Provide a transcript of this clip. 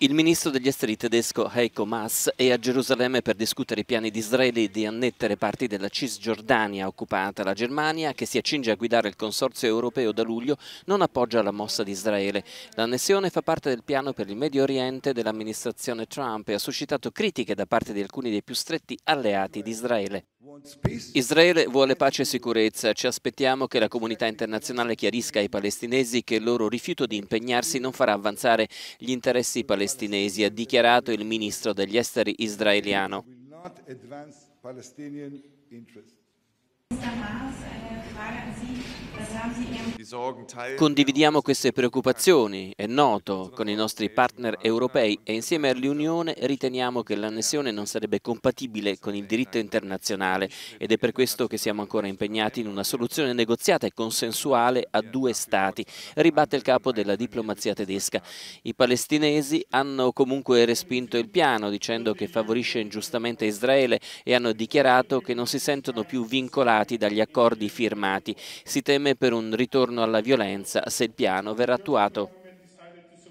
Il ministro degli esteri tedesco Heiko Maas è a Gerusalemme per discutere i piani di Israele di annettere parti della Cisgiordania occupata. La Germania, che si accinge a guidare il consorzio europeo da luglio, non appoggia la mossa di Israele. L'annessione fa parte del piano per il Medio Oriente dell'amministrazione Trump e ha suscitato critiche da parte di alcuni dei più stretti alleati di Israele. Israele vuole pace e sicurezza. Ci aspettiamo che la comunità internazionale chiarisca ai palestinesi che il loro rifiuto di impegnarsi non farà avanzare gli interessi palestinesi, ha dichiarato il ministro degli esteri israeliano. Mr. Maas, eine Frage an Sie. Condividiamo queste preoccupazioni, è noto, con i nostri partner europei e insieme all'Unione riteniamo che l'annessione non sarebbe compatibile con il diritto internazionale ed è per questo che siamo ancora impegnati in una soluzione negoziata e consensuale a due stati, ribatte il capo della diplomazia tedesca. I palestinesi hanno comunque respinto il piano dicendo che favorisce ingiustamente Israele e hanno dichiarato che non si sentono più vincolati dagli accordi firmati. Si teme per un ritorno alla violenza se il piano verrà attuato.